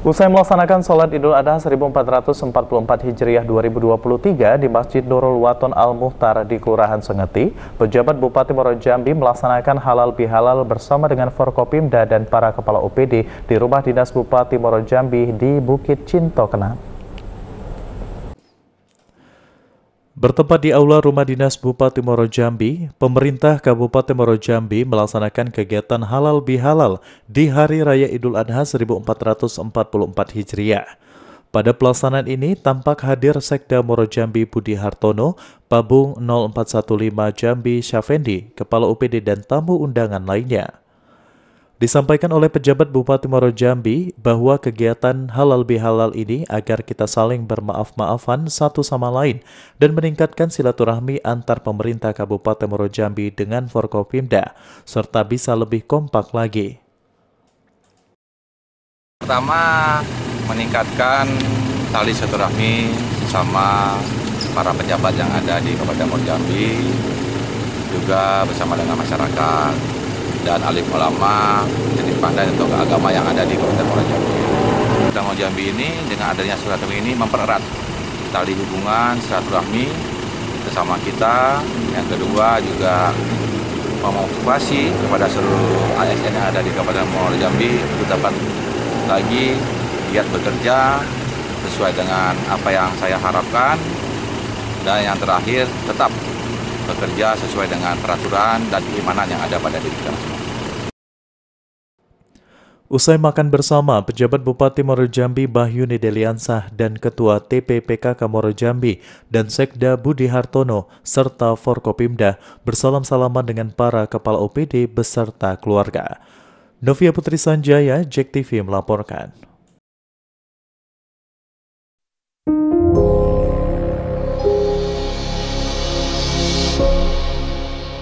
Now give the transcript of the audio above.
Usai melaksanakan sholat Idul Adha 1444 Hijriah 2023 di Masjid Nurul Waton Al-Muhtar di Kelurahan Sengeti, pejabat Bupati Jambi melaksanakan halal bihalal bersama dengan Forkopimda dan para kepala OPD di Rumah Dinas Bupati Jambi di Bukit Cinto Kenang. Bertempat di aula rumah dinas Bupati Moro Jambi, pemerintah Kabupaten Moro Jambi melaksanakan kegiatan halal bihalal di Hari Raya Idul Adha 1444 Hijriah. Pada pelaksanaan ini tampak hadir Sekda Moro Jambi Budi Hartono, Babung 0415 Jambi Syafendi, Kepala UPD dan tamu undangan lainnya. Disampaikan oleh pejabat Bupati Moro Jambi bahwa kegiatan halal bihalal ini agar kita saling bermaaf-maafan satu sama lain dan meningkatkan silaturahmi antar pemerintah Kabupaten Moro Jambi dengan Forkopimda, serta bisa lebih kompak lagi. Pertama, meningkatkan tali silaturahmi sama para pejabat yang ada di Kabupaten Moro Jambi, juga bersama dengan masyarakat dan alim ulama jadi pandai untuk agama yang ada di Kabupaten Muara Jambi. Muara Jambi ini dengan adanya silaturahmi ini mempererat tali hubungan silaturahmi sesama kita. Yang kedua juga memotivasi kepada seluruh ASN yang ada di Kabupaten Muara Jambi untuk dapat lagi giat bekerja sesuai dengan apa yang saya harapkan dan yang terakhir tetap bekerja sesuai dengan peraturan dan keimanan yang ada pada diri kita Usai makan bersama, pejabat Bupati Moro Jambi Bahyuni Deliansah dan Ketua TPPK Moro Jambi dan Sekda Budi Hartono serta Forkopimda bersalam-salaman dengan para kepala OPD beserta keluarga. Novia Putri Sanjaya, Jack TV melaporkan.